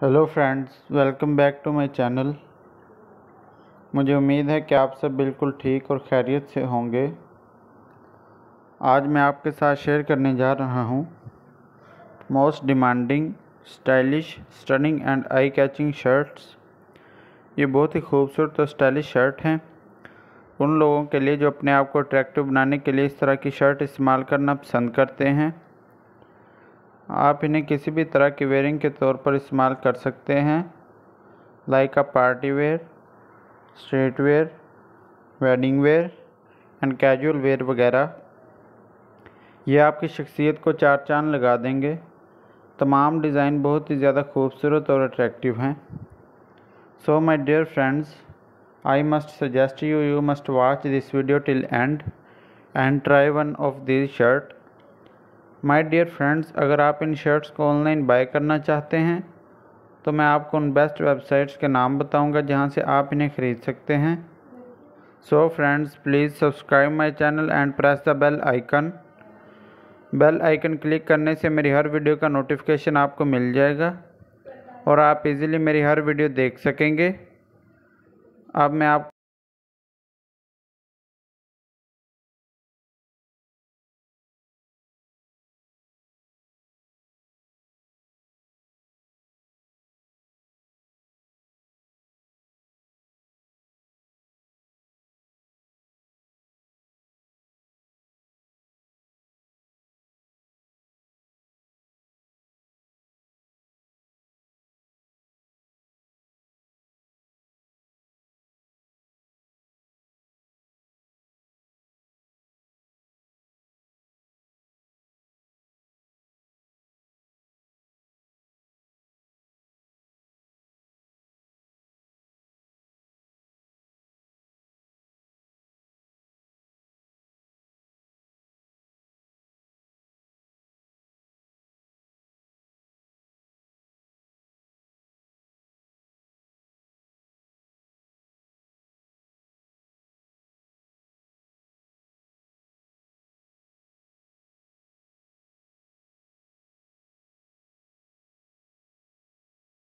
hello friends welcome back to my channel मुझे उम्मीद है कि आप सब बिल्कुल ठीक और खैरियत से होंगे आज मैं आपके साथ शेयर करने जा रहा हूँ most demanding stylish stunning and eye catching shirts ये बहुत ही खूबसूरत और स्टाइलिश शर्ट हैं उन लोगों के लिए जो अपने आप को अट्रैक्टिव बनाने के लिए इस तरह की शर्ट इस्तेमाल करना पसंद करते हैं आप इन्हें किसी भी तरह की वेयरिंग के तौर पर इस्तेमाल कर सकते हैं like a party wear straight wear wedding wear and casual wear वगैरह ये आपकी शख्सियत को चार चांद लगा देंगे तमाम डिज़ाइन बहुत ही ज़्यादा खूबसूरत और अट्रैक्टिव हैं so my dear friends I must suggest you you must watch this video till end and try one of this shirt my dear friends अगर आप इन शर्ट्स को ऑनलाइन बाय करना चाहते हैं तो मैं आपको उन बेस्ट वेबसाइट्स के नाम बताऊंगा जहां से आप इन्हें ख़रीद सकते हैं so friends please subscribe my channel and press the bell icon bell icon click करने से मेरी हर वीडियो का नोटिफिकेशन आपको मिल जाएगा और आप इजीली मेरी हर वीडियो देख सकेंगे अब मैं आप